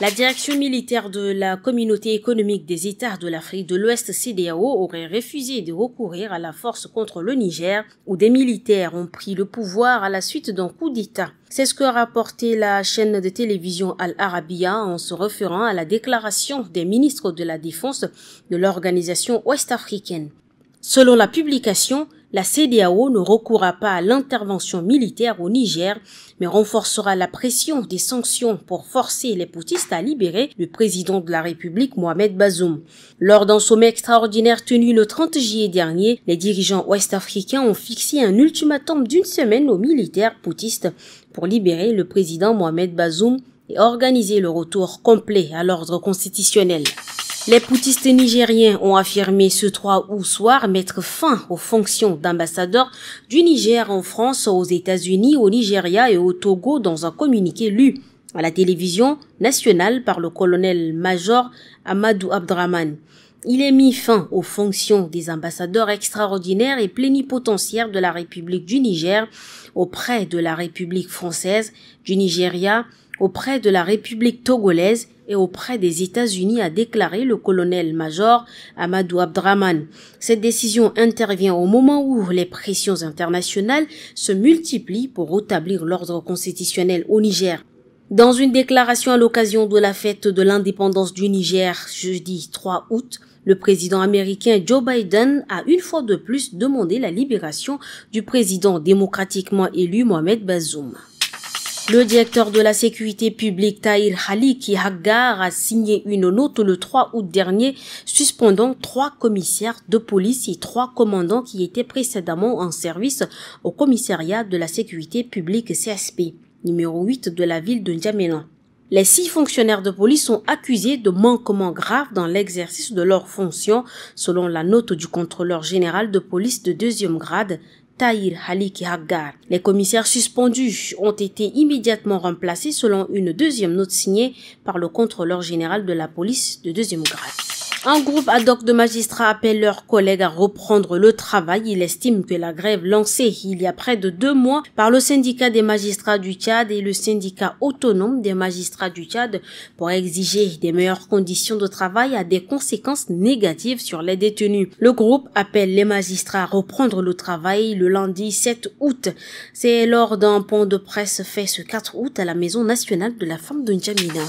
La direction militaire de la communauté économique des États de l'Afrique de l'Ouest, CDAO, aurait refusé de recourir à la force contre le Niger, où des militaires ont pris le pouvoir à la suite d'un coup d'État. C'est ce que rapportait la chaîne de télévision Al-Arabiya en se référant à la déclaration des ministres de la Défense de l'organisation ouest-africaine. Selon la publication, la CDAO ne recourra pas à l'intervention militaire au Niger, mais renforcera la pression des sanctions pour forcer les poutistes à libérer le président de la République Mohamed Bazoum. Lors d'un sommet extraordinaire tenu le 30 juillet dernier, les dirigeants ouest-africains ont fixé un ultimatum d'une semaine aux militaires poutistes pour libérer le président Mohamed Bazoum et organiser le retour complet à l'ordre constitutionnel. Les poutistes nigériens ont affirmé ce 3 août soir mettre fin aux fonctions d'ambassadeurs du Niger en France, aux États-Unis, au Nigeria et au Togo dans un communiqué lu à la télévision nationale par le colonel-major Amadou Abdraman. Il est mis fin aux fonctions des ambassadeurs extraordinaires et plénipotentiaires de la République du Niger auprès de la République française, du Nigeria, auprès de la République togolaise, et auprès des États-Unis, a déclaré le colonel-major Amadou Abdraman. Cette décision intervient au moment où les pressions internationales se multiplient pour rétablir l'ordre constitutionnel au Niger. Dans une déclaration à l'occasion de la fête de l'indépendance du Niger jeudi 3 août, le président américain Joe Biden a une fois de plus demandé la libération du président démocratiquement élu Mohamed Bazoum. Le directeur de la sécurité publique Tahir Haliki Haggar a signé une note le 3 août dernier suspendant trois commissaires de police et trois commandants qui étaient précédemment en service au commissariat de la sécurité publique CSP, numéro 8 de la ville de N'Djamena. Les six fonctionnaires de police sont accusés de manquements graves dans l'exercice de leurs fonctions, selon la note du contrôleur général de police de deuxième grade, Tahir Halik Haggar. Les commissaires suspendus ont été immédiatement remplacés selon une deuxième note signée par le contrôleur général de la police de deuxième grade. Un groupe ad hoc de magistrats appelle leurs collègues à reprendre le travail. Il estime que la grève lancée il y a près de deux mois par le syndicat des magistrats du Tchad et le syndicat autonome des magistrats du Tchad pour exiger des meilleures conditions de travail a des conséquences négatives sur les détenus. Le groupe appelle les magistrats à reprendre le travail le lundi 7 août. C'est lors d'un pont de presse fait ce 4 août à la Maison nationale de la femme de N'Djamena.